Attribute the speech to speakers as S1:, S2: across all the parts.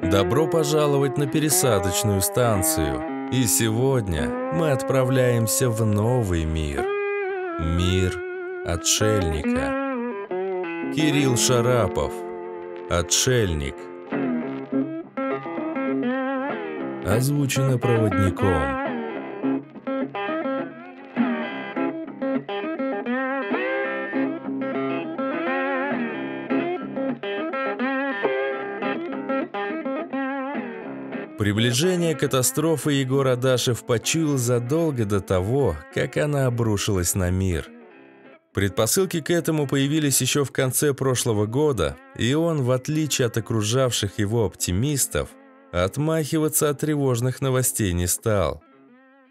S1: Добро пожаловать на пересадочную станцию. И сегодня мы отправляемся в новый мир. Мир отшельника. Кирилл Шарапов. Отшельник. Озвучено проводником. Приближение катастрофы Егор Дашев почуял задолго до того, как она обрушилась на мир. Предпосылки к этому появились еще в конце прошлого года, и он, в отличие от окружавших его оптимистов, отмахиваться от тревожных новостей не стал.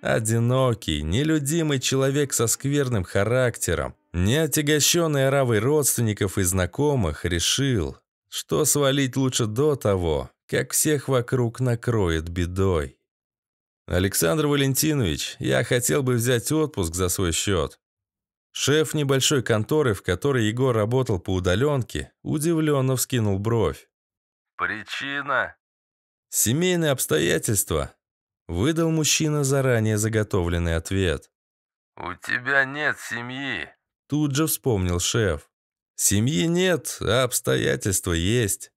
S1: Одинокий, нелюдимый человек со скверным характером, не отягощенный равой родственников и знакомых, решил, что свалить лучше до того, как всех вокруг накроет бедой. «Александр Валентинович, я хотел бы взять отпуск за свой счет». Шеф небольшой конторы, в которой Егор работал по удаленке, удивленно вскинул бровь. «Причина?» «Семейные обстоятельства», — выдал мужчина заранее заготовленный ответ. «У тебя нет семьи», — тут же вспомнил шеф. «Семьи нет, а обстоятельства есть».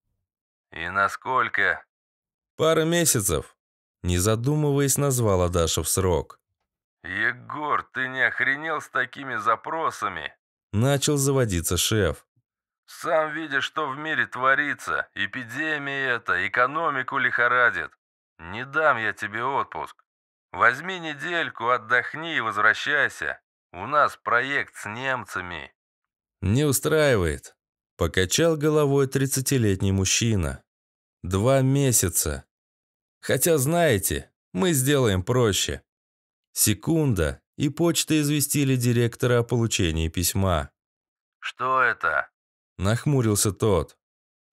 S1: «И насколько?» «Пара месяцев», – не задумываясь, назвала Даша в срок. «Егор, ты не охренел с такими запросами?» – начал заводиться шеф. «Сам видишь, что в мире творится. Эпидемия это, экономику лихорадит. Не дам я тебе отпуск. Возьми недельку, отдохни и возвращайся. У нас проект с немцами». «Не устраивает», – покачал головой тридцатилетний мужчина. Два месяца. Хотя, знаете, мы сделаем проще. Секунда, и почта известили директора о получении письма. «Что это?» – нахмурился тот.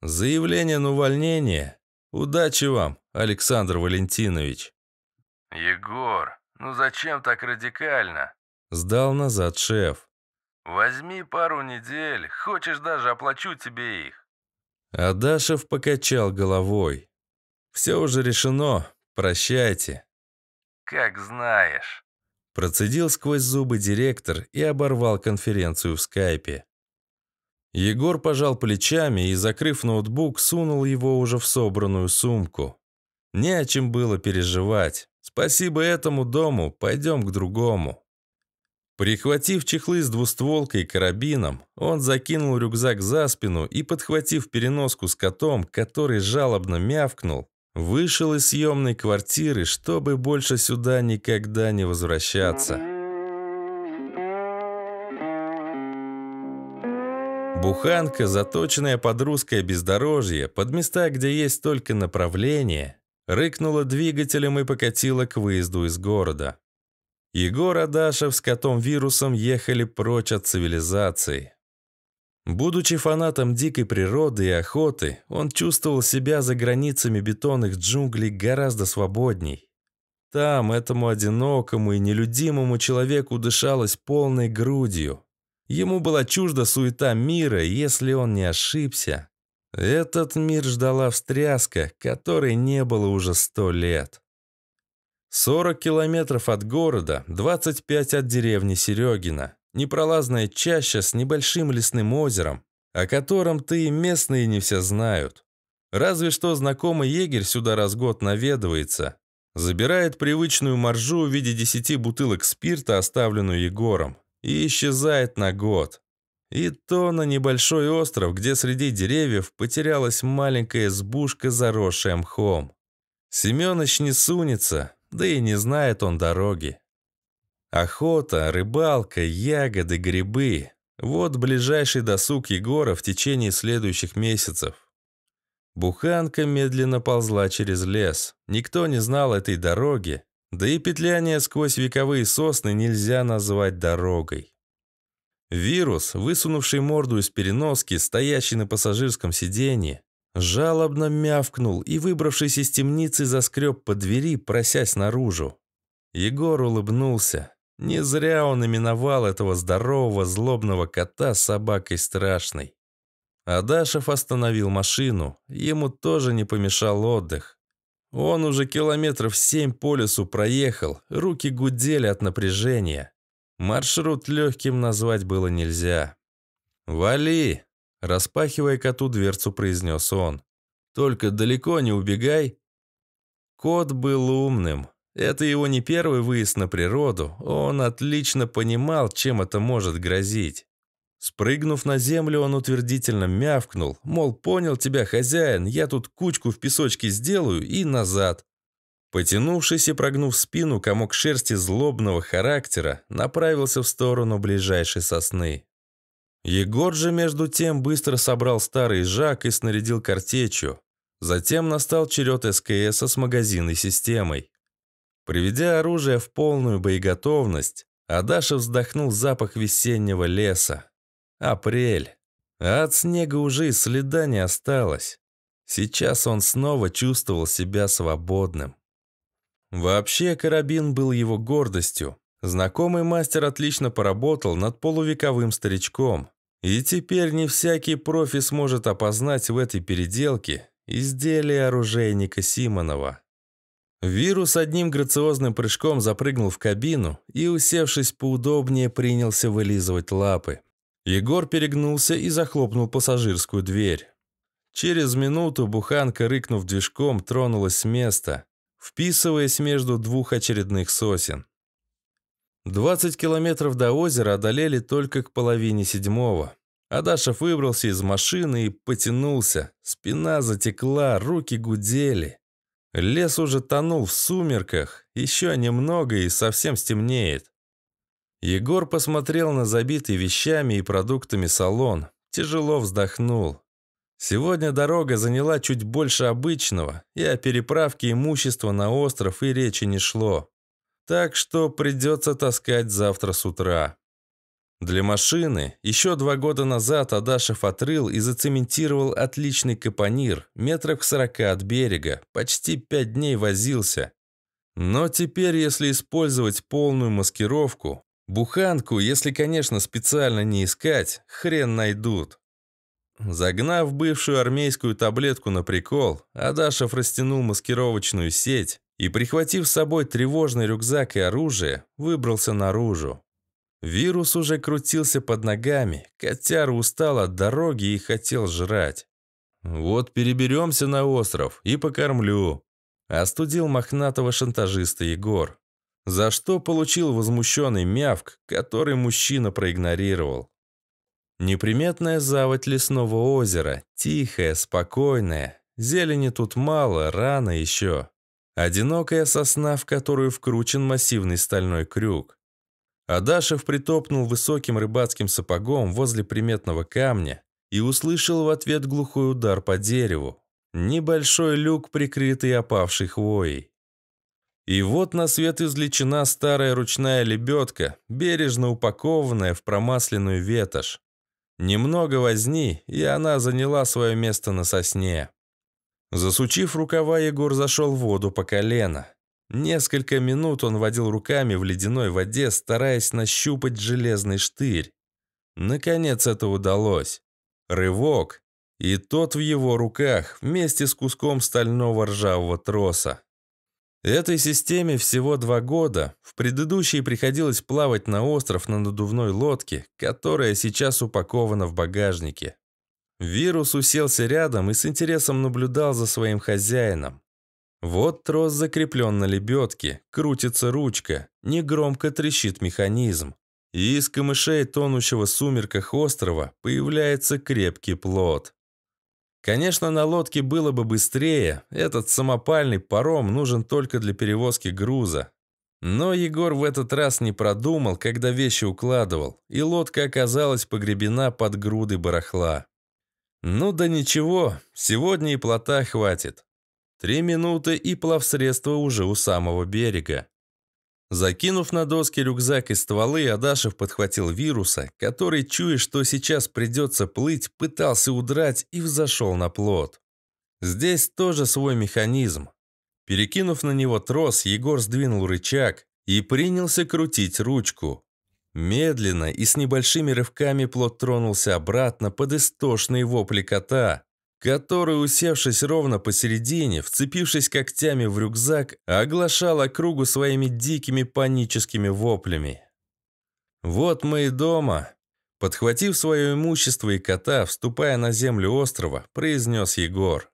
S1: «Заявление на увольнение. Удачи вам, Александр Валентинович». «Егор, ну зачем так радикально?» – сдал назад шеф. «Возьми пару недель, хочешь даже оплачу тебе их. Адашев покачал головой. «Все уже решено. Прощайте». «Как знаешь». Процедил сквозь зубы директор и оборвал конференцию в скайпе. Егор пожал плечами и, закрыв ноутбук, сунул его уже в собранную сумку. Не о чем было переживать. Спасибо этому дому, пойдем к другому. Прихватив чехлы с двустволкой и карабином, он закинул рюкзак за спину и, подхватив переноску с котом, который жалобно мявкнул, вышел из съемной квартиры, чтобы больше сюда никогда не возвращаться. Буханка, заточенная под русское бездорожье, под места, где есть только направление, рыкнула двигателем и покатила к выезду из города. Егор Адашев с котом-вирусом ехали прочь от цивилизации. Будучи фанатом дикой природы и охоты, он чувствовал себя за границами бетонных джунглей гораздо свободней. Там этому одинокому и нелюдимому человеку дышалось полной грудью. Ему была чужда суета мира, если он не ошибся. Этот мир ждала встряска, которой не было уже сто лет. 40 километров от города, 25 от деревни Серегина. Непролазная чаща с небольшим лесным озером, о котором ты и местные не все знают. Разве что знакомый егерь сюда раз год наведывается. Забирает привычную маржу в виде 10 бутылок спирта, оставленную Егором, и исчезает на год. И то на небольшой остров, где среди деревьев потерялась маленькая избушка, заросшая мхом. Семёныч не сунется, да и не знает он дороги. Охота, рыбалка, ягоды, грибы – вот ближайший досуг Егора в течение следующих месяцев. Буханка медленно ползла через лес. Никто не знал этой дороги, да и петляние сквозь вековые сосны нельзя назвать дорогой. Вирус, высунувший морду из переноски, стоящий на пассажирском сиденье, Жалобно мявкнул и, выбравшись из темницы, заскреб по двери, просясь наружу. Егор улыбнулся. Не зря он именовал этого здорового злобного кота собакой страшной. Адашев остановил машину. Ему тоже не помешал отдых. Он уже километров семь по лесу проехал, руки гудели от напряжения. Маршрут легким назвать было нельзя. «Вали!» Распахивая коту дверцу, произнес он. «Только далеко не убегай». Кот был умным. Это его не первый выезд на природу. Он отлично понимал, чем это может грозить. Спрыгнув на землю, он утвердительно мявкнул, мол, понял тебя, хозяин, я тут кучку в песочке сделаю и назад. Потянувшись и прогнув спину, комок шерсти злобного характера направился в сторону ближайшей сосны. Егор же, между тем, быстро собрал старый жак и снарядил картечью. Затем настал черед СКС с магазинной системой. Приведя оружие в полную боеготовность, Адаша вздохнул запах весеннего леса. Апрель. А от снега уже и следа не осталось. Сейчас он снова чувствовал себя свободным. Вообще, карабин был его гордостью. Знакомый мастер отлично поработал над полувековым старичком. И теперь не всякий профи сможет опознать в этой переделке изделие оружейника Симонова. Вирус одним грациозным прыжком запрыгнул в кабину и, усевшись поудобнее, принялся вылизывать лапы. Егор перегнулся и захлопнул пассажирскую дверь. Через минуту буханка, рыкнув движком, тронулась с места, вписываясь между двух очередных сосен. 20 километров до озера одолели только к половине седьмого. Адашев выбрался из машины и потянулся. Спина затекла, руки гудели. Лес уже тонул в сумерках. Еще немного и совсем стемнеет. Егор посмотрел на забитый вещами и продуктами салон. Тяжело вздохнул. Сегодня дорога заняла чуть больше обычного, и о переправке имущества на остров и речи не шло так что придется таскать завтра с утра. Для машины еще два года назад Адашев отрыл и зацементировал отличный капонир, метров к сорока от берега, почти пять дней возился. Но теперь, если использовать полную маскировку, буханку, если, конечно, специально не искать, хрен найдут. Загнав бывшую армейскую таблетку на прикол, Адашев растянул маскировочную сеть, и, прихватив с собой тревожный рюкзак и оружие, выбрался наружу. Вирус уже крутился под ногами, котяра устал от дороги и хотел жрать. «Вот переберемся на остров и покормлю», – остудил мохнатого шантажиста Егор. За что получил возмущенный мявк, который мужчина проигнорировал. Неприметная заводь лесного озера, тихая, спокойная. Зелени тут мало, рано еще. Одинокая сосна, в которую вкручен массивный стальной крюк. Адашев притопнул высоким рыбацким сапогом возле приметного камня и услышал в ответ глухой удар по дереву. Небольшой люк, прикрытый опавшей хвоей. И вот на свет извлечена старая ручная лебедка, бережно упакованная в промасленную ветошь. Немного возни, и она заняла свое место на сосне. Засучив рукава, Егор зашел в воду по колено. Несколько минут он водил руками в ледяной воде, стараясь нащупать железный штырь. Наконец это удалось. Рывок. И тот в его руках, вместе с куском стального ржавого троса. Этой системе всего два года. В предыдущие приходилось плавать на остров на надувной лодке, которая сейчас упакована в багажнике. Вирус уселся рядом и с интересом наблюдал за своим хозяином. Вот трос закреплен на лебедке, крутится ручка, негромко трещит механизм. И из камышей тонущего сумерках острова появляется крепкий плод. Конечно, на лодке было бы быстрее, этот самопальный паром нужен только для перевозки груза. Но Егор в этот раз не продумал, когда вещи укладывал, и лодка оказалась погребена под груды барахла. Ну да ничего, сегодня и плота хватит. Три минуты и плавсредство уже у самого берега. Закинув на доски рюкзак и стволы, Адашев подхватил вируса, который, чуя, что сейчас придется плыть, пытался удрать и взошел на плот. Здесь тоже свой механизм. Перекинув на него трос, Егор сдвинул рычаг и принялся крутить ручку. Медленно и с небольшими рывками плод тронулся обратно под истошные вопли кота, который, усевшись ровно посередине, вцепившись когтями в рюкзак, оглашал округу своими дикими паническими воплями. «Вот мы и дома!» Подхватив свое имущество и кота, вступая на землю острова, произнес Егор.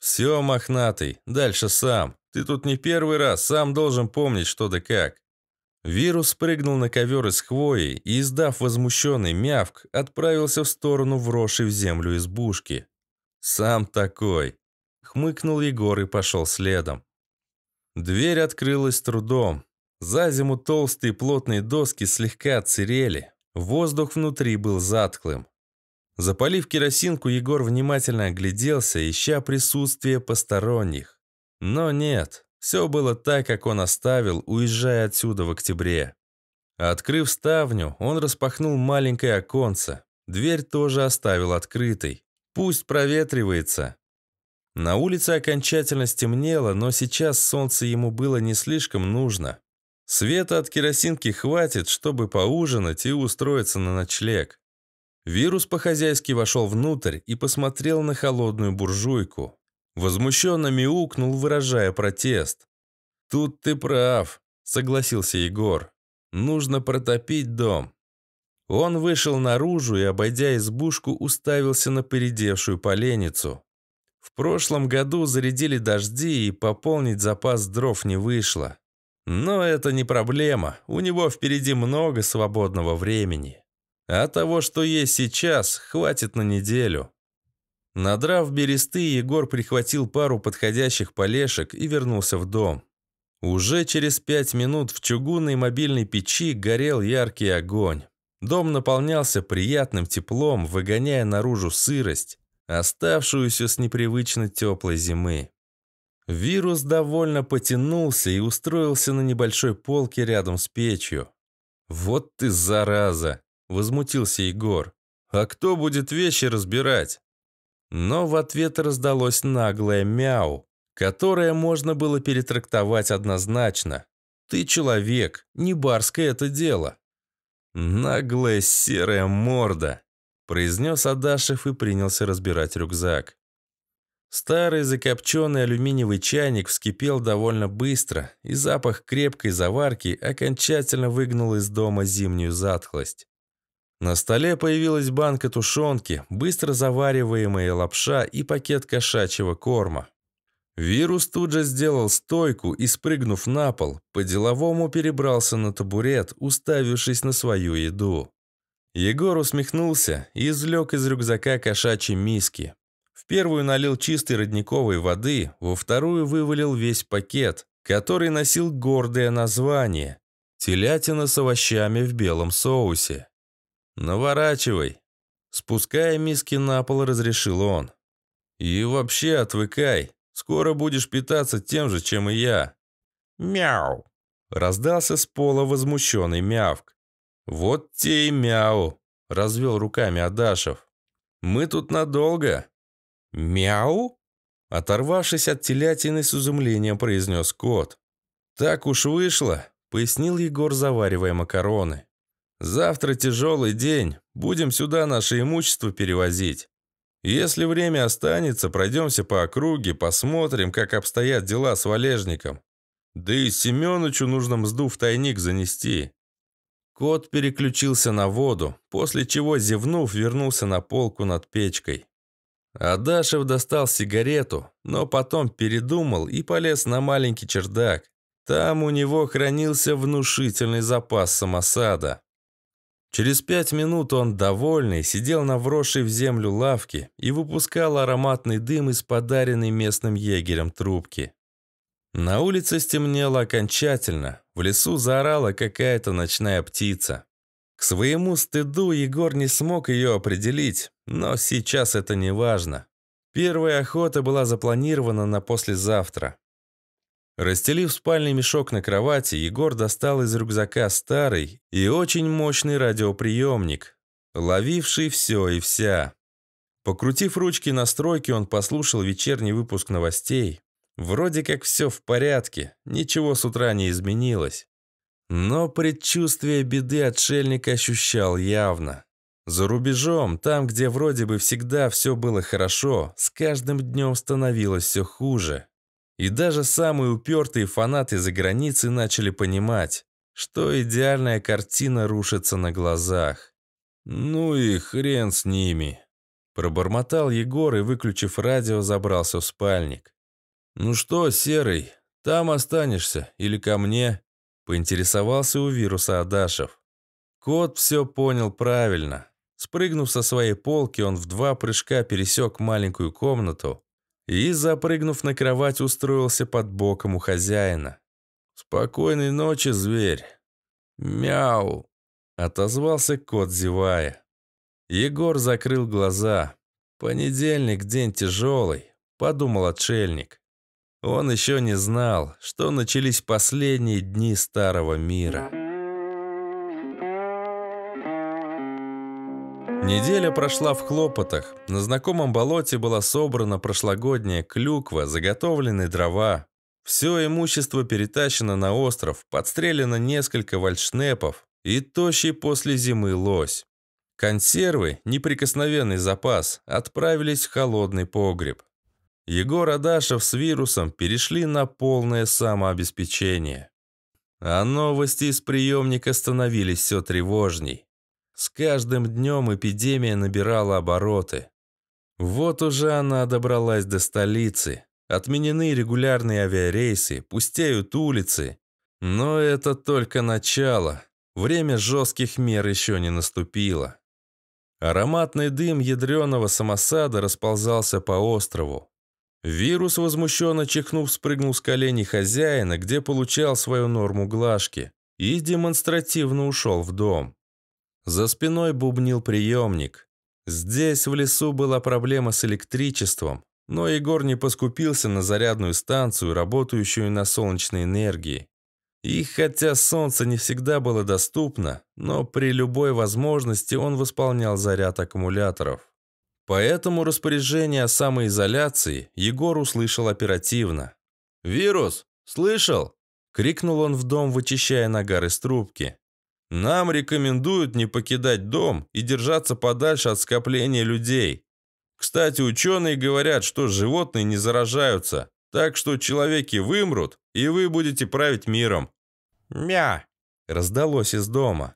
S1: «Все, мохнатый, дальше сам. Ты тут не первый раз, сам должен помнить что да как. Вирус прыгнул на ковер из хвои и, издав возмущенный мявк, отправился в сторону врошей в землю избушки. «Сам такой!» — хмыкнул Егор и пошел следом. Дверь открылась трудом. За зиму толстые плотные доски слегка отсырели. Воздух внутри был затхлым. Запалив керосинку, Егор внимательно огляделся, ища присутствие посторонних. Но нет, все было так, как он оставил, уезжая отсюда в октябре. Открыв ставню, он распахнул маленькое оконце. Дверь тоже оставил открытой. Пусть проветривается. На улице окончательно стемнело, но сейчас солнце ему было не слишком нужно. Света от керосинки хватит, чтобы поужинать и устроиться на ночлег. Вирус по-хозяйски вошел внутрь и посмотрел на холодную буржуйку. Возмущенно мяукнул, выражая протест. «Тут ты прав», – согласился Егор. «Нужно протопить дом». Он вышел наружу и, обойдя избушку, уставился на передевшую поленницу. В прошлом году зарядили дожди, и пополнить запас дров не вышло. Но это не проблема, у него впереди много свободного времени. А того, что есть сейчас, хватит на неделю. Надрав бересты, Егор прихватил пару подходящих полешек и вернулся в дом. Уже через пять минут в чугунной мобильной печи горел яркий огонь. Дом наполнялся приятным теплом, выгоняя наружу сырость, оставшуюся с непривычно теплой зимы. Вирус довольно потянулся и устроился на небольшой полке рядом с печью. «Вот ты зараза!» – возмутился Егор. «А кто будет вещи разбирать?» Но в ответ раздалось наглое мяу, которое можно было перетрактовать однозначно. «Ты человек, не барское это дело». «Наглая серая морда», – произнес Адашев и принялся разбирать рюкзак. Старый закопченный алюминиевый чайник вскипел довольно быстро, и запах крепкой заварки окончательно выгнал из дома зимнюю затхлость. На столе появилась банка тушенки, быстро завариваемая лапша и пакет кошачьего корма. Вирус тут же сделал стойку и, спрыгнув на пол, по-деловому перебрался на табурет, уставившись на свою еду. Егор усмехнулся и извлек из рюкзака кошачьи миски. В первую налил чистой родниковой воды, во вторую вывалил весь пакет, который носил гордое название «Телятина с овощами в белом соусе». «Наворачивай!» Спуская миски на пол, разрешил он. «И вообще отвыкай. Скоро будешь питаться тем же, чем и я». «Мяу!» Раздался с пола возмущенный мявк. «Вот те и мяу!» Развел руками Адашев. «Мы тут надолго». «Мяу?» Оторвавшись от телятины, с изумлением произнес кот. «Так уж вышло», — пояснил Егор, заваривая макароны. Завтра тяжелый день. Будем сюда наше имущество перевозить. Если время останется, пройдемся по округе, посмотрим, как обстоят дела с валежником. Да и Семеновичу нужно мзду в тайник занести. Кот переключился на воду, после чего, зевнув, вернулся на полку над печкой. Адашев достал сигарету, но потом передумал и полез на маленький чердак. Там у него хранился внушительный запас самосада. Через пять минут он, довольный, сидел на вросшей в землю лавке и выпускал ароматный дым из подаренной местным егерем трубки. На улице стемнело окончательно, в лесу заорала какая-то ночная птица. К своему стыду Егор не смог ее определить, но сейчас это не важно. Первая охота была запланирована на послезавтра. Расстелив спальный мешок на кровати, Егор достал из рюкзака старый и очень мощный радиоприемник, ловивший все и вся. Покрутив ручки настройки, он послушал вечерний выпуск новостей. Вроде как все в порядке, ничего с утра не изменилось. Но предчувствие беды отшельник ощущал явно. За рубежом, там, где вроде бы всегда все было хорошо, с каждым днем становилось все хуже. И даже самые упертые фанаты за границей начали понимать, что идеальная картина рушится на глазах. «Ну и хрен с ними!» Пробормотал Егор и, выключив радио, забрался в спальник. «Ну что, Серый, там останешься или ко мне?» Поинтересовался у вируса Адашев. Кот все понял правильно. Спрыгнув со своей полки, он в два прыжка пересек маленькую комнату, и, запрыгнув на кровать, устроился под боком у хозяина. «Спокойной ночи, зверь!» «Мяу!» – отозвался кот, зевая. Егор закрыл глаза. «Понедельник – день тяжелый», – подумал отшельник. Он еще не знал, что начались последние дни старого мира. Неделя прошла в хлопотах. На знакомом болоте была собрана прошлогодняя клюква, заготовлены дрова. Все имущество перетащено на остров, подстрелено несколько вальшнепов и тощий после зимы лось. Консервы, неприкосновенный запас, отправились в холодный погреб. Егор Адашев с вирусом перешли на полное самообеспечение. А новости из приемника становились все тревожней. С каждым днем эпидемия набирала обороты. Вот уже она добралась до столицы. Отменены регулярные авиарейсы, пустеют улицы. Но это только начало. Время жестких мер еще не наступило. Ароматный дым ядреного самосада расползался по острову. Вирус, возмущенно чихнув, спрыгнул с коленей хозяина, где получал свою норму глажки, и демонстративно ушел в дом. За спиной бубнил приемник. Здесь, в лесу, была проблема с электричеством, но Егор не поскупился на зарядную станцию, работающую на солнечной энергии. И хотя солнце не всегда было доступно, но при любой возможности он восполнял заряд аккумуляторов. Поэтому распоряжение о самоизоляции Егор услышал оперативно. «Вирус! Слышал?» – крикнул он в дом, вычищая нагар из трубки. Нам рекомендуют не покидать дом и держаться подальше от скопления людей. Кстати, ученые говорят, что животные не заражаются, так что человеки вымрут, и вы будете править миром. «Мя!» – раздалось из дома.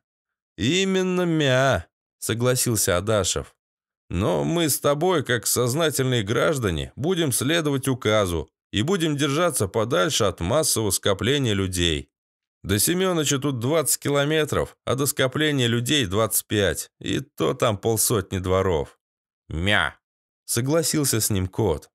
S1: «Именно мя!» – согласился Адашев. «Но мы с тобой, как сознательные граждане, будем следовать указу и будем держаться подальше от массового скопления людей». До Семёныча тут 20 километров, а до скопления людей 25. И то там полсотни дворов. Мя! Согласился с ним кот.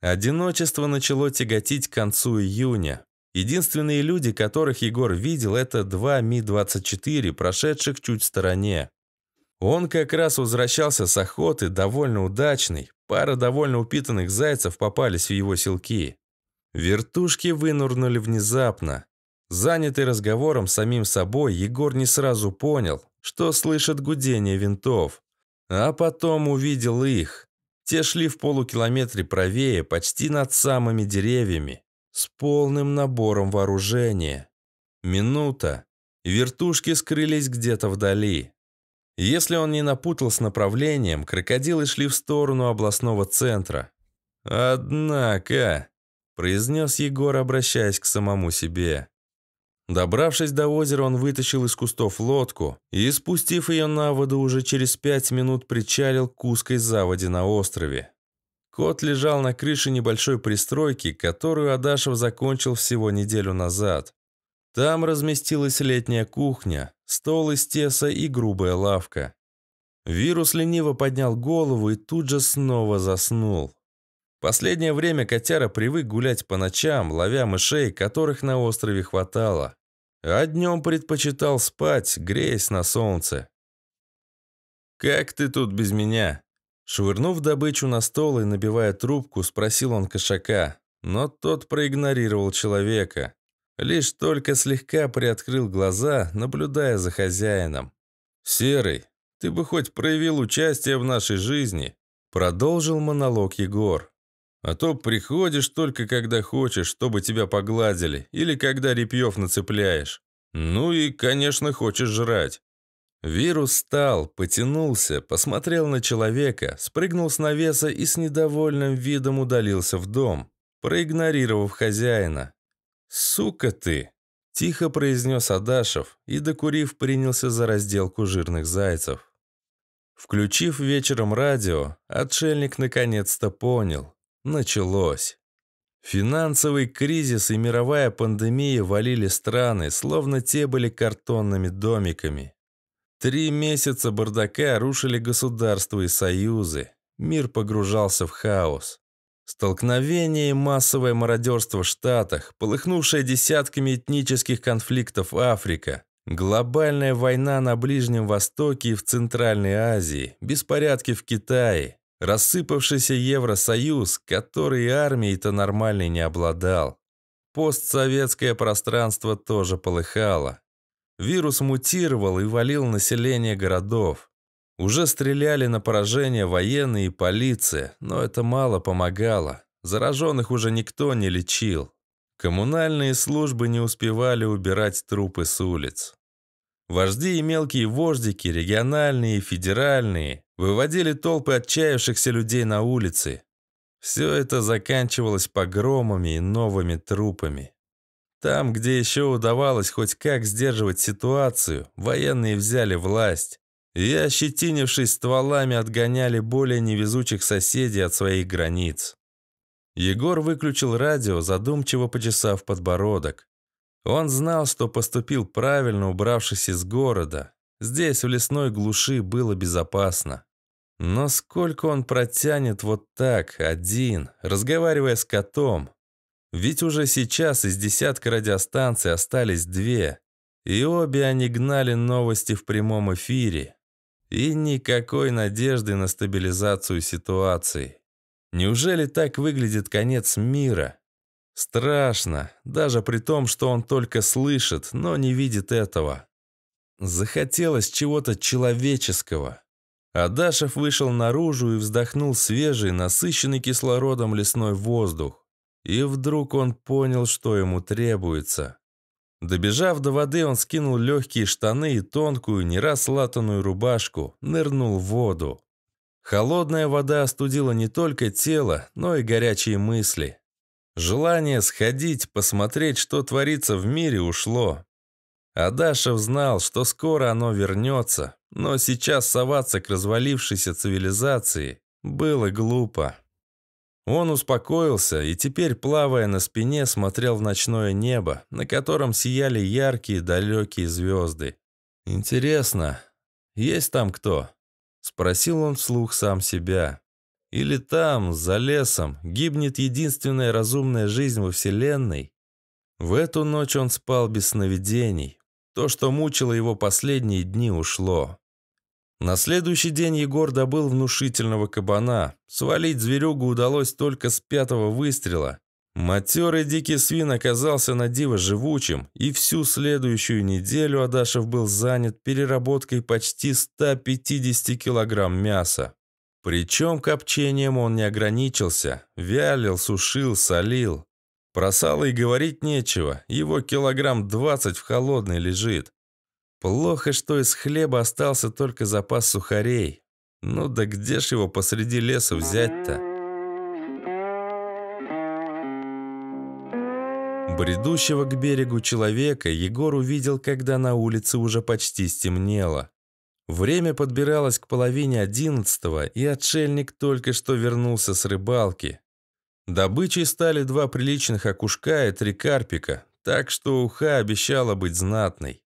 S1: Одиночество начало тяготить к концу июня. Единственные люди, которых Егор видел, это два Ми-24, прошедших чуть в стороне. Он как раз возвращался с охоты, довольно удачный. Пара довольно упитанных зайцев попались в его селки. Вертушки вынурнули внезапно. Занятый разговором с самим собой, Егор не сразу понял, что слышит гудение винтов. А потом увидел их. Те шли в полукилометре правее, почти над самыми деревьями, с полным набором вооружения. Минута. Вертушки скрылись где-то вдали. Если он не напутал с направлением, крокодилы шли в сторону областного центра. «Однако», – произнес Егор, обращаясь к самому себе, Добравшись до озера, он вытащил из кустов лодку и, спустив ее на воду, уже через пять минут причалил к узкой заводе на острове. Кот лежал на крыше небольшой пристройки, которую Адашев закончил всего неделю назад. Там разместилась летняя кухня, стол из теса и грубая лавка. Вирус лениво поднял голову и тут же снова заснул. Последнее время котяра привык гулять по ночам, ловя мышей, которых на острове хватало. А днем предпочитал спать, греясь на солнце. «Как ты тут без меня?» Швырнув добычу на стол и набивая трубку, спросил он кошака, но тот проигнорировал человека. Лишь только слегка приоткрыл глаза, наблюдая за хозяином. «Серый, ты бы хоть проявил участие в нашей жизни», продолжил монолог Егор. А то приходишь только когда хочешь, чтобы тебя погладили, или когда репьев нацепляешь. Ну и, конечно, хочешь жрать. Вирус стал, потянулся, посмотрел на человека, спрыгнул с навеса и с недовольным видом удалился в дом, проигнорировав хозяина. «Сука ты!» – тихо произнес Адашев и, докурив, принялся за разделку жирных зайцев. Включив вечером радио, отшельник наконец-то понял. Началось. Финансовый кризис и мировая пандемия валили страны, словно те были картонными домиками. Три месяца бардака рушили государства и союзы. Мир погружался в хаос. Столкновение и массовое мародерство в Штатах, полыхнувшая десятками этнических конфликтов Африка, глобальная война на Ближнем Востоке и в Центральной Азии, беспорядки в Китае, Рассыпавшийся Евросоюз, который армией-то нормальной не обладал. Постсоветское пространство тоже полыхало. Вирус мутировал и валил население городов. Уже стреляли на поражение военные и полиция, но это мало помогало. Зараженных уже никто не лечил. Коммунальные службы не успевали убирать трупы с улиц. Вожди и мелкие вождики, региональные и федеральные, выводили толпы отчаявшихся людей на улицы. Все это заканчивалось погромами и новыми трупами. Там, где еще удавалось хоть как сдерживать ситуацию, военные взяли власть и, ощетинившись стволами, отгоняли более невезучих соседей от своих границ. Егор выключил радио, задумчиво почесав подбородок. Он знал, что поступил правильно, убравшись из города, Здесь, в лесной глуши, было безопасно. Но сколько он протянет вот так, один, разговаривая с котом? Ведь уже сейчас из десятка радиостанций остались две, и обе они гнали новости в прямом эфире. И никакой надежды на стабилизацию ситуации. Неужели так выглядит конец мира? Страшно, даже при том, что он только слышит, но не видит этого. Захотелось чего-то человеческого. Адашев вышел наружу и вздохнул свежий, насыщенный кислородом лесной воздух. И вдруг он понял, что ему требуется. Добежав до воды, он скинул легкие штаны и тонкую, не раз латанную рубашку, нырнул в воду. Холодная вода остудила не только тело, но и горячие мысли. Желание сходить, посмотреть, что творится в мире, ушло. Адашев знал, что скоро оно вернется, но сейчас соваться к развалившейся цивилизации было глупо. Он успокоился и теперь, плавая на спине, смотрел в ночное небо, на котором сияли яркие далекие звезды. «Интересно, есть там кто?» – спросил он вслух сам себя. «Или там, за лесом, гибнет единственная разумная жизнь во Вселенной?» В эту ночь он спал без сновидений, то, что мучило его последние дни, ушло. На следующий день Егор добыл внушительного кабана. Свалить зверюгу удалось только с пятого выстрела. Матерый дикий свин оказался на диво живучим, и всю следующую неделю Адашев был занят переработкой почти 150 килограмм мяса. Причем копчением он не ограничился. Вялил, сушил, солил. Про сало и говорить нечего, его килограмм двадцать в холодной лежит. Плохо, что из хлеба остался только запас сухарей. Ну да где ж его посреди леса взять-то? Бредущего к берегу человека Егор увидел, когда на улице уже почти стемнело. Время подбиралось к половине одиннадцатого, и отшельник только что вернулся с рыбалки. Добычей стали два приличных окушка и три карпика, так что уха обещала быть знатной.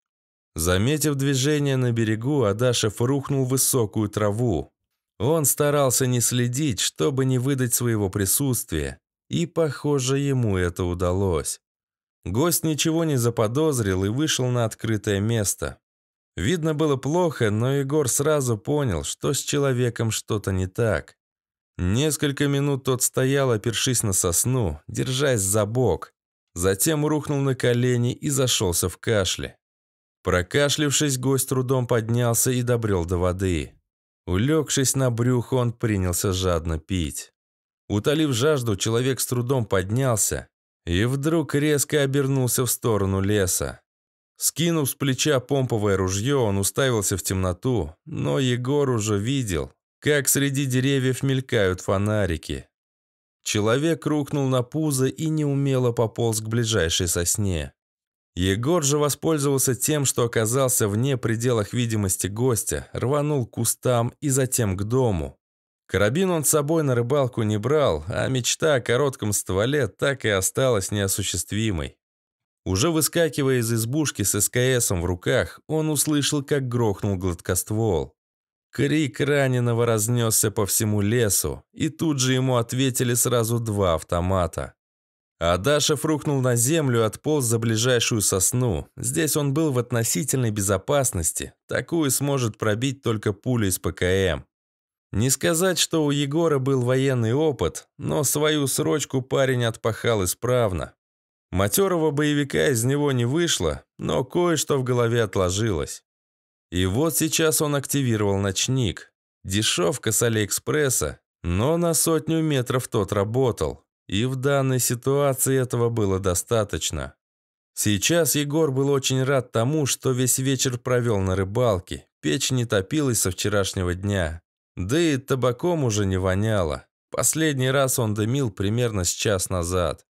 S1: Заметив движение на берегу, Адашев рухнул в высокую траву. Он старался не следить, чтобы не выдать своего присутствия, и, похоже, ему это удалось. Гость ничего не заподозрил и вышел на открытое место. Видно было плохо, но Егор сразу понял, что с человеком что-то не так. Несколько минут тот стоял, опершись на сосну, держась за бок. Затем рухнул на колени и зашелся в кашле. Прокашлившись, гость трудом поднялся и добрел до воды. Улегшись на брюхо, он принялся жадно пить. Утолив жажду, человек с трудом поднялся и вдруг резко обернулся в сторону леса. Скинув с плеча помповое ружье, он уставился в темноту, но Егор уже видел, как среди деревьев мелькают фонарики. Человек рухнул на пузо и неумело пополз к ближайшей сосне. Егор же воспользовался тем, что оказался вне пределах видимости гостя, рванул к кустам и затем к дому. Карабин он с собой на рыбалку не брал, а мечта о коротком стволе так и осталась неосуществимой. Уже выскакивая из избушки с СКСом в руках, он услышал, как грохнул гладкоствол. Крик раненого разнесся по всему лесу, и тут же ему ответили сразу два автомата. Адашев рухнул на землю, отполз за ближайшую сосну. Здесь он был в относительной безопасности. Такую сможет пробить только пуля из ПКМ. Не сказать, что у Егора был военный опыт, но свою срочку парень отпахал исправно. Матерого боевика из него не вышло, но кое-что в голове отложилось. И вот сейчас он активировал ночник. Дешевка с Алиэкспресса, но на сотню метров тот работал. И в данной ситуации этого было достаточно. Сейчас Егор был очень рад тому, что весь вечер провел на рыбалке. Печь не топилась со вчерашнего дня. Да и табаком уже не воняло. Последний раз он дымил примерно с час назад.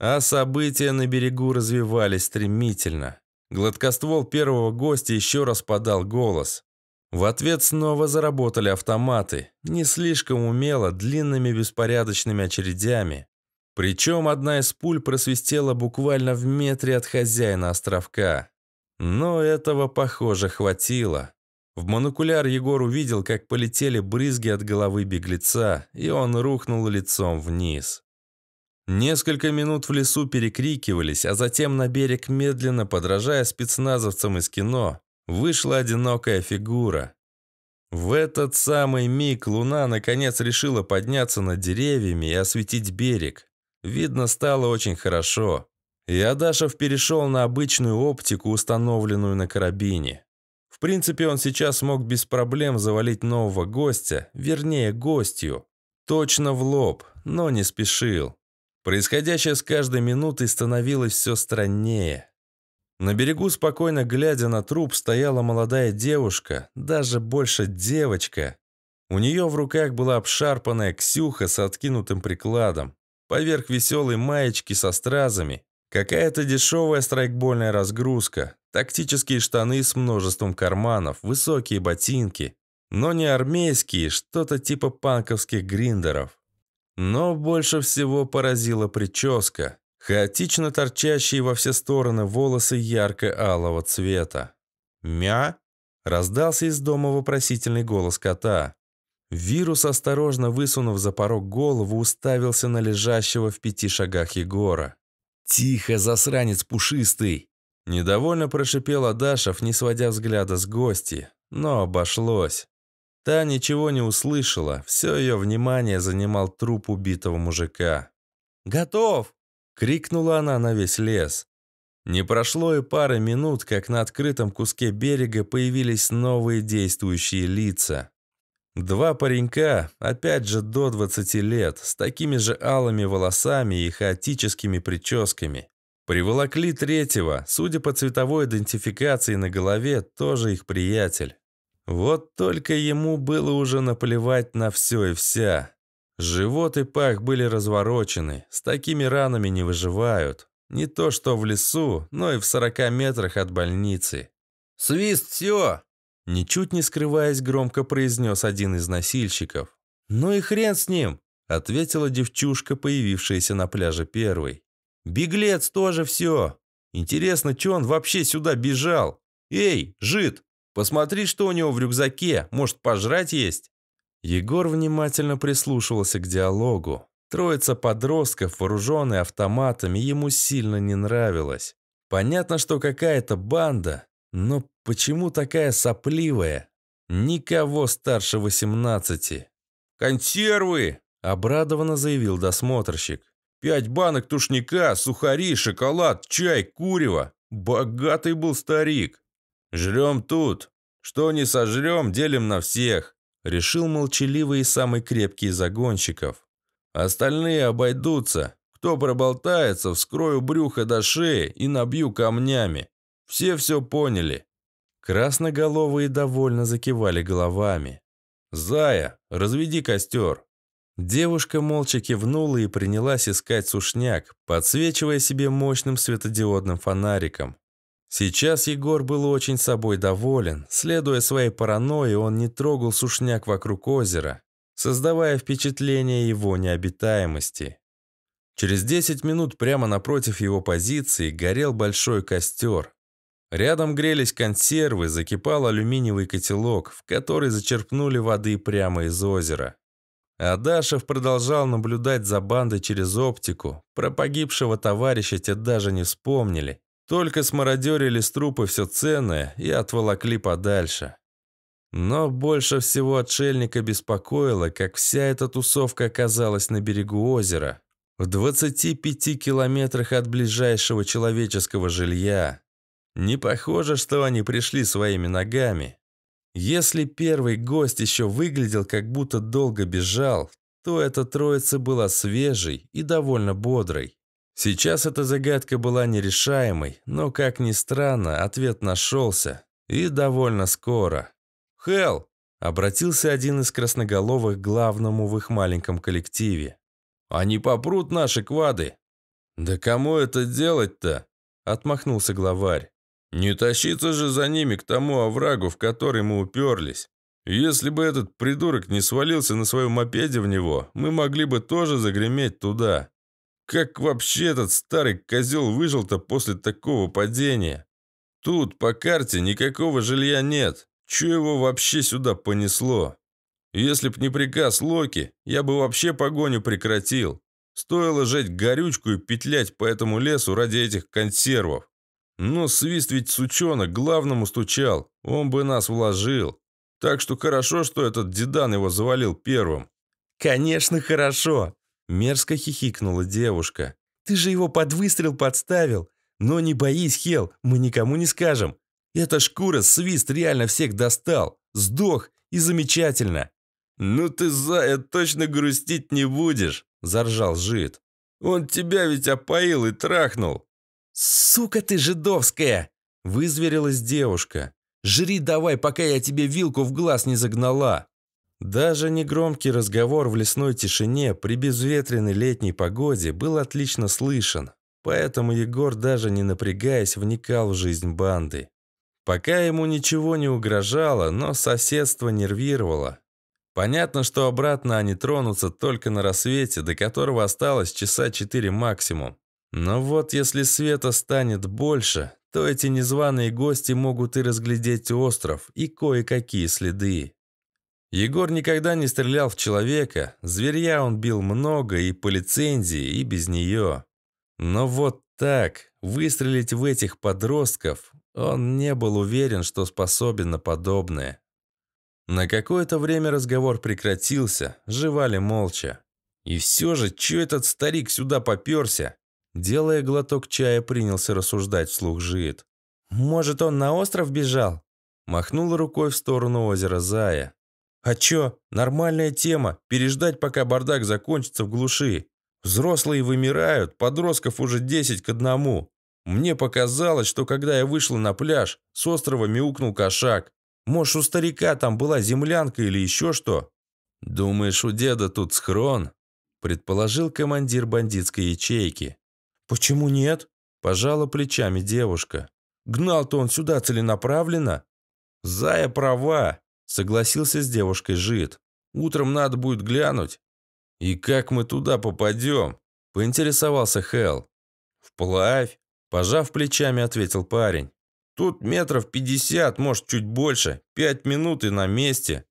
S1: А события на берегу развивались стремительно. Гладкоствол первого гостя еще раз подал голос. В ответ снова заработали автоматы, не слишком умело, длинными беспорядочными очередями. Причем одна из пуль просвистела буквально в метре от хозяина островка. Но этого, похоже, хватило. В монокуляр Егор увидел, как полетели брызги от головы беглеца, и он рухнул лицом вниз. Несколько минут в лесу перекрикивались, а затем на берег, медленно подражая спецназовцам из кино, вышла одинокая фигура. В этот самый миг луна наконец решила подняться над деревьями и осветить берег. Видно стало очень хорошо. И Адашев перешел на обычную оптику, установленную на карабине. В принципе, он сейчас мог без проблем завалить нового гостя, вернее, гостью. Точно в лоб, но не спешил. Происходящее с каждой минутой становилось все страннее. На берегу, спокойно глядя на труп, стояла молодая девушка, даже больше девочка. У нее в руках была обшарпанная ксюха с откинутым прикладом, поверх веселой маечки со стразами, какая-то дешевая страйкбольная разгрузка, тактические штаны с множеством карманов, высокие ботинки, но не армейские, что-то типа панковских гриндеров. Но больше всего поразила прическа, хаотично торчащие во все стороны волосы ярко-алого цвета. «Мя?» – раздался из дома вопросительный голос кота. Вирус, осторожно высунув за порог голову, уставился на лежащего в пяти шагах Егора. «Тихо, засранец пушистый!» Недовольно прошипела Дашев, не сводя взгляда с гости, но обошлось. Та ничего не услышала, все ее внимание занимал труп убитого мужика. «Готов!» — крикнула она на весь лес. Не прошло и пары минут, как на открытом куске берега появились новые действующие лица. Два паренька, опять же до 20 лет, с такими же алыми волосами и хаотическими прическами. Приволокли третьего, судя по цветовой идентификации на голове, тоже их приятель. Вот только ему было уже наплевать на все и вся. Живот и пах были разворочены, с такими ранами не выживают. Не то что в лесу, но и в 40 метрах от больницы. «Свист, все!» Ничуть не скрываясь, громко произнес один из насильщиков. «Ну и хрен с ним!» – ответила девчушка, появившаяся на пляже первой. «Беглец тоже все! Интересно, че он вообще сюда бежал? Эй, жид, Посмотри, что у него в рюкзаке, может, пожрать есть?» Егор внимательно прислушивался к диалогу. Троица подростков, вооруженные автоматами, ему сильно не нравилось. Понятно, что какая-то банда, но почему такая сопливая? Никого старше 18. «Консервы!» – обрадованно заявил досмотрщик. «Пять банок тушника, сухари, шоколад, чай, курево. Богатый был старик». «Жрем тут. Что не сожрем, делим на всех», — решил молчаливый и самый крепкий из загонщиков. «Остальные обойдутся. Кто проболтается, вскрою брюхо до шеи и набью камнями. Все все поняли». Красноголовые довольно закивали головами. «Зая, разведи костер!» Девушка молча кивнула и принялась искать сушняк, подсвечивая себе мощным светодиодным фонариком. Сейчас Егор был очень собой доволен. Следуя своей паранойи, он не трогал сушняк вокруг озера, создавая впечатление его необитаемости. Через 10 минут прямо напротив его позиции горел большой костер. Рядом грелись консервы, закипал алюминиевый котелок, в который зачерпнули воды прямо из озера. Адашев продолжал наблюдать за бандой через оптику. Про погибшего товарища те даже не вспомнили. Только смародерили с трупы все ценное и отволокли подальше. Но больше всего отшельника беспокоило, как вся эта тусовка оказалась на берегу озера, в 25 километрах от ближайшего человеческого жилья. Не похоже, что они пришли своими ногами. Если первый гость еще выглядел, как будто долго бежал, то эта троица была свежей и довольно бодрой. Сейчас эта загадка была нерешаемой, но, как ни странно, ответ нашелся. И довольно скоро. «Хелл!» – обратился один из красноголовых к главному в их маленьком коллективе. «Они попрут наши квады!» «Да кому это делать-то?» – отмахнулся главарь. «Не тащиться же за ними к тому оврагу, в который мы уперлись. Если бы этот придурок не свалился на своем мопеде в него, мы могли бы тоже загреметь туда. Как вообще этот старый козел выжил-то после такого падения? Тут по карте никакого жилья нет. Че его вообще сюда понесло? Если б не приказ Локи, я бы вообще погоню прекратил. Стоило жать горючку и петлять по этому лесу ради этих консервов. Но свист ведь сучонок главному стучал, он бы нас вложил. Так что хорошо, что этот дедан его завалил первым. «Конечно, хорошо!» Мерзко хихикнула девушка. «Ты же его под выстрел подставил! Но не боись, Хел, мы никому не скажем! Эта шкура свист реально всех достал! Сдох! И замечательно!» «Ну ты, зая, точно грустить не будешь!» – заржал Жид. «Он тебя ведь опоил и трахнул!» «Сука ты жидовская!» – вызверилась девушка. «Жри давай, пока я тебе вилку в глаз не загнала!» Даже негромкий разговор в лесной тишине при безветренной летней погоде был отлично слышен, поэтому Егор, даже не напрягаясь, вникал в жизнь банды. Пока ему ничего не угрожало, но соседство нервировало. Понятно, что обратно они тронутся только на рассвете, до которого осталось часа четыре максимум. Но вот если света станет больше, то эти незваные гости могут и разглядеть остров, и кое-какие следы. Егор никогда не стрелял в человека, зверья он бил много и по лицензии, и без нее. Но вот так, выстрелить в этих подростков, он не был уверен, что способен на подобное. На какое-то время разговор прекратился, жевали молча. И все же, че этот старик сюда поперся? Делая глоток чая, принялся рассуждать вслух Жиит. «Может, он на остров бежал?» Махнул рукой в сторону озера Зая. А чё? Нормальная тема. Переждать, пока бардак закончится в глуши. Взрослые вымирают, подростков уже 10 к одному. Мне показалось, что когда я вышла на пляж, с острова мяукнул кошак. Может, у старика там была землянка или ещё что? Думаешь, у деда тут схрон? Предположил командир бандитской ячейки. Почему нет? Пожала плечами девушка. Гнал-то он сюда целенаправленно. Зая права, Согласился с девушкой Жид. Утром надо будет глянуть. И как мы туда попадем? Поинтересовался Хелл. Вплавь. Пожав плечами, ответил парень. Тут метров пятьдесят, может, чуть больше. Пять минут и на месте.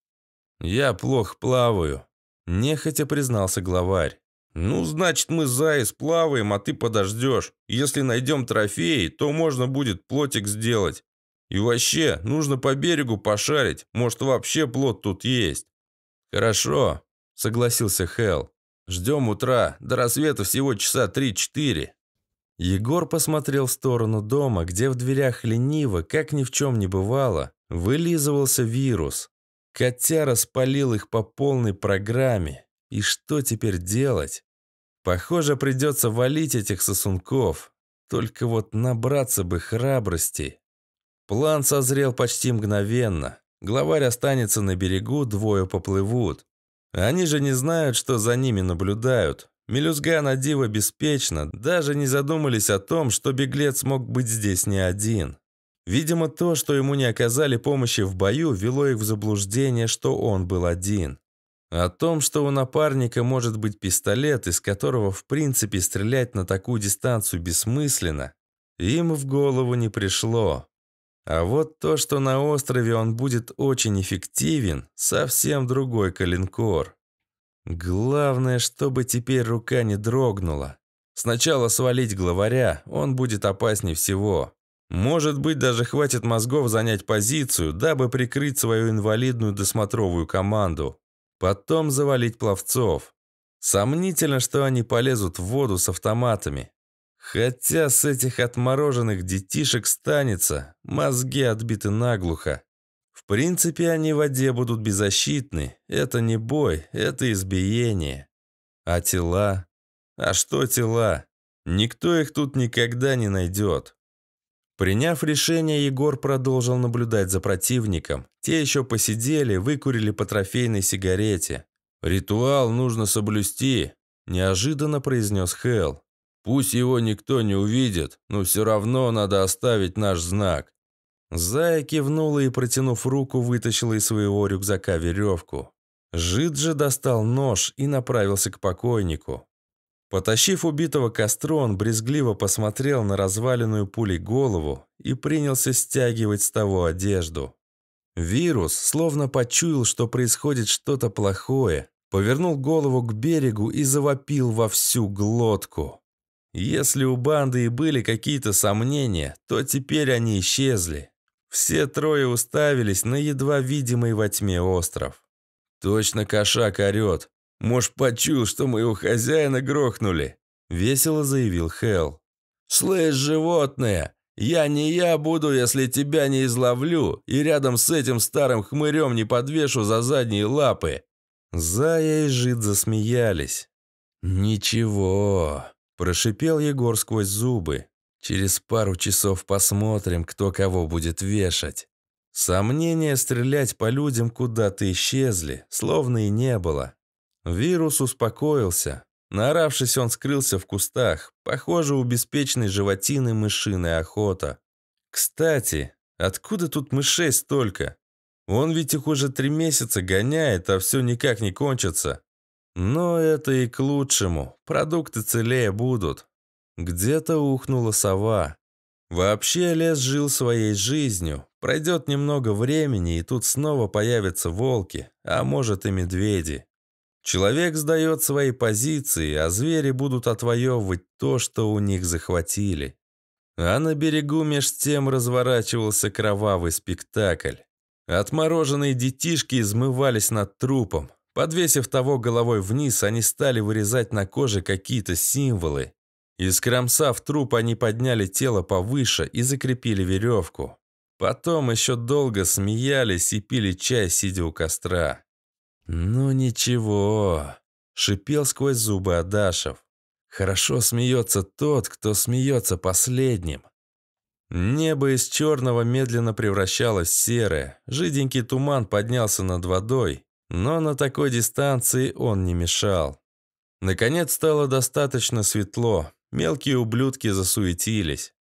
S1: Я плохо плаваю. Нехотя признался главарь. «Ну, значит, мы заис плаваем, а ты подождешь. Если найдем трофеи, то можно будет плотик сделать. И вообще, нужно по берегу пошарить, может вообще плод тут есть». «Хорошо», — согласился Хелл. «Ждем утра, до рассвета всего часа три-четыре». Егор посмотрел в сторону дома, где в дверях лениво, как ни в чем не бывало, вылизывался вирус. Котя распалил их по полной программе. И что теперь делать? Похоже, придется валить этих сосунков. Только вот набраться бы храбрости. План созрел почти мгновенно. Главарь останется на берегу, двое поплывут. Они же не знают, что за ними наблюдают. Мелюзга на диво беспечно, даже не задумались о том, что беглец мог быть здесь не один. Видимо, то, что ему не оказали помощи в бою, вело их в заблуждение, что он был один. О том, что у напарника может быть пистолет, из которого в принципе стрелять на такую дистанцию бессмысленно, им в голову не пришло. А вот то, что на острове он будет очень эффективен, совсем другой калинкор. Главное, чтобы теперь рука не дрогнула. Сначала свалить главаря, он будет опаснее всего. Может быть, даже хватит мозгов занять позицию, дабы прикрыть свою инвалидную досмотровую команду. Потом завалить пловцов. Сомнительно, что они полезут в воду с автоматами. Хотя с этих отмороженных детишек станется, мозги отбиты наглухо. В принципе, они в воде будут беззащитны. Это не бой, это избиение. А тела? А что тела? Никто их тут никогда не найдет. Приняв решение, Егор продолжил наблюдать за противником. Те еще посидели, выкурили по трофейной сигарете. «Ритуал нужно соблюсти», – неожиданно произнес Хелл. Пусть его никто не увидит, но все равно надо оставить наш знак». Зая кивнула и, протянув руку, вытащила из своего рюкзака веревку. Жид же достал нож и направился к покойнику. Потащив убитого к костру, он брезгливо посмотрел на разваленную пулей голову и принялся стягивать с того одежду. Вирус словно почуял, что происходит что-то плохое, повернул голову к берегу и завопил во всю глотку. Если у банды и были какие-то сомнения, то теперь они исчезли. Все трое уставились на едва видимый во тьме остров. «Точно кошак орет. Муж почул, что его хозяина грохнули», — весело заявил Хелл. «Слышь, животное, я не я буду, если тебя не изловлю и рядом с этим старым хмырем не подвешу за задние лапы». Зая и Жид засмеялись. «Ничего», Прошипел Егор сквозь зубы. Через пару часов посмотрим, кто кого будет вешать. Сомнения стрелять по людям куда-то исчезли, словно и не было. Вирус успокоился. Наравшись, он скрылся в кустах. Похоже, у беспечной животины мышиная охота. Кстати, откуда тут мышей столько? Он ведь их уже три месяца гоняет, а все никак не кончится. Но это и к лучшему. Продукты целее будут. Где-то ухнула сова. Вообще лес жил своей жизнью. Пройдет немного времени, и тут снова появятся волки, а может и медведи. Человек сдает свои позиции, а звери будут отвоевывать то, что у них захватили. А на берегу меж тем разворачивался кровавый спектакль. Отмороженные детишки измывались над трупом, Подвесив того головой вниз, они стали вырезать на коже какие-то символы. Искромсав труп, они подняли тело повыше и закрепили веревку. Потом еще долго смеялись и пили чай, сидя у костра. «Ну ничего», – шипел сквозь зубы Адашев. «Хорошо смеется тот, кто смеется последним». Небо из черного медленно превращалось в серое. Жиденький туман поднялся над водой но на такой дистанции он не мешал. Наконец стало достаточно светло, мелкие ублюдки засуетились.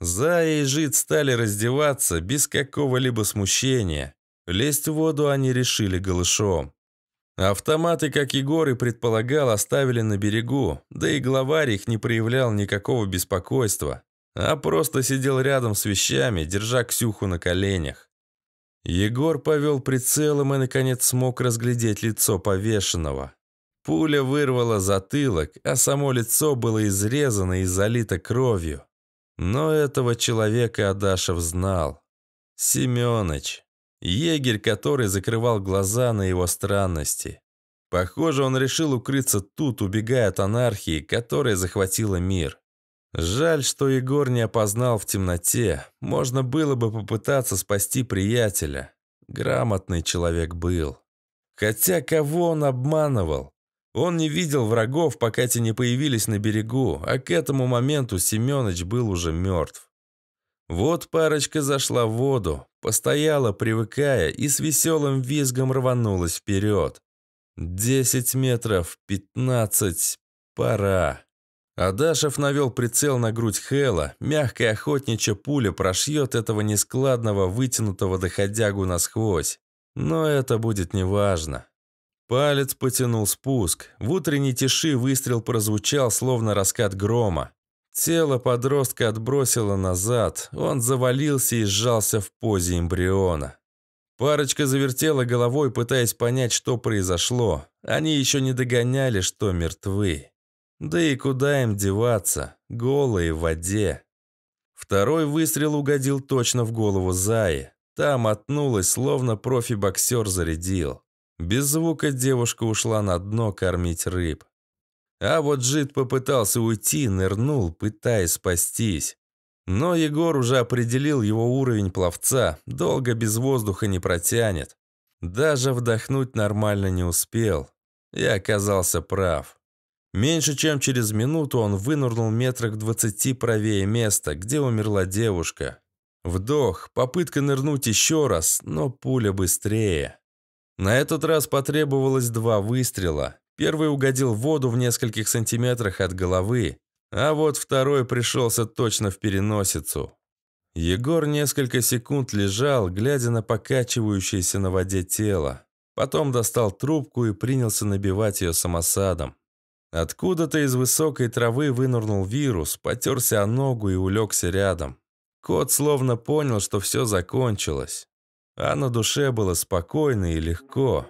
S1: Зая и Жид стали раздеваться без какого-либо смущения. Лезть в воду они решили голышом. Автоматы, как Егор и предполагал, оставили на берегу, да и главарь их не проявлял никакого беспокойства, а просто сидел рядом с вещами, держа Ксюху на коленях. Егор повел прицелом и, наконец, смог разглядеть лицо повешенного. Пуля вырвала затылок, а само лицо было изрезано и залито кровью. Но этого человека Адашев знал. Семёныч. Егерь, который закрывал глаза на его странности. Похоже, он решил укрыться тут, убегая от анархии, которая захватила мир. Жаль, что Егор не опознал в темноте. Можно было бы попытаться спасти приятеля. Грамотный человек был. Хотя кого он обманывал? Он не видел врагов, пока те не появились на берегу, а к этому моменту Семёныч был уже мертв. Вот парочка зашла в воду, постояла, привыкая, и с веселым визгом рванулась вперед. Десять метров, пятнадцать, пора. Адашев навел прицел на грудь Хэла. Мягкая охотничья пуля прошьет этого нескладного, вытянутого доходягу насквозь. Но это будет неважно. Палец потянул спуск. В утренней тиши выстрел прозвучал, словно раскат грома. Тело подростка отбросило назад. Он завалился и сжался в позе эмбриона. Парочка завертела головой, пытаясь понять, что произошло. Они еще не догоняли, что мертвы. Да и куда им деваться, голые в воде. Второй выстрел угодил точно в голову Заи. Там мотнулась, словно профи-боксер зарядил. Без звука девушка ушла на дно кормить рыб. А вот Джит попытался уйти, нырнул, пытаясь спастись. Но Егор уже определил его уровень пловца, долго без воздуха не протянет. Даже вдохнуть нормально не успел. И оказался прав. Меньше чем через минуту он вынырнул метрах двадцати правее места, где умерла девушка. Вдох, попытка нырнуть еще раз, но пуля быстрее. На этот раз потребовалось два выстрела. Первый угодил в воду в нескольких сантиметрах от головы, а вот второй пришелся точно в переносицу. Егор несколько секунд лежал, глядя на покачивающееся на воде тело. Потом достал трубку и принялся набивать ее самосадом. Откуда-то из высокой травы вынырнул вирус, потерся о ногу и улегся рядом. Кот словно понял, что все закончилось. А на душе было спокойно и легко.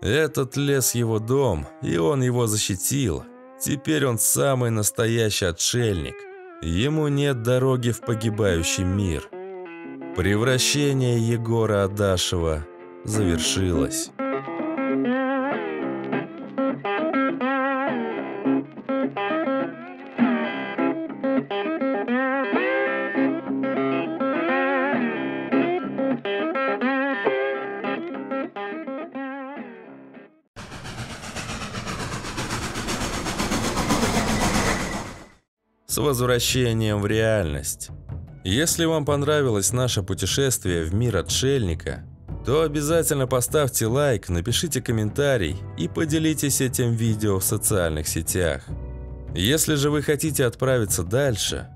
S1: Этот лес его дом, и он его защитил. Теперь он самый настоящий отшельник. Ему нет дороги в погибающий мир. Превращение Егора Адашева завершилось. возвращением в реальность. Если вам понравилось наше путешествие в мир отшельника, то обязательно поставьте лайк, напишите комментарий и поделитесь этим видео в социальных сетях. Если же вы хотите отправиться дальше,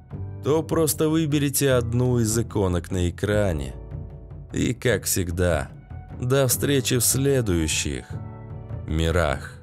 S1: то просто выберите одну из иконок на экране. И как всегда, до встречи в следующих мирах.